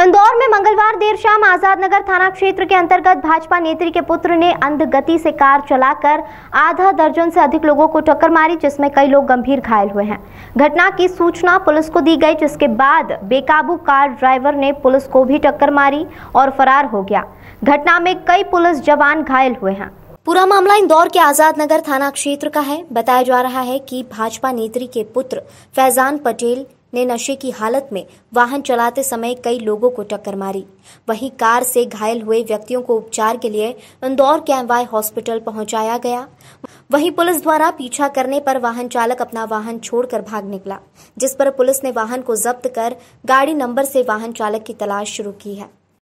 इंदौर में मंगलवार देर शाम आजाद नगर थाना क्षेत्र के अंतर्गत भाजपा नेत्री के पुत्र ने अंध गति से कार चलाकर आधा दर्जन से अधिक लोगों को टक्कर मारी जिसमें कई लोग गंभीर घायल हुए हैं घटना की सूचना पुलिस को दी गई जिसके बाद बेकाबू कार ड्राइवर ने पुलिस को भी टक्कर मारी और फरार हो गया घटना में कई पुलिस जवान घायल हुए हैं पूरा मामला इंदौर के आजाद नगर थाना क्षेत्र का है बताया जा रहा है कि भाजपा नेत्री के पुत्र फैजान पटेल ने नशे की हालत में वाहन चलाते समय कई लोगों को टक्कर मारी वहीं कार से घायल हुए व्यक्तियों को उपचार के लिए इंदौर के एम हॉस्पिटल पहुंचाया गया वहीं पुलिस द्वारा पीछा करने पर वाहन चालक अपना वाहन छोड़कर भाग निकला जिस पर पुलिस ने वाहन को जब्त कर गाड़ी नंबर से वाहन चालक की तलाश शुरू की है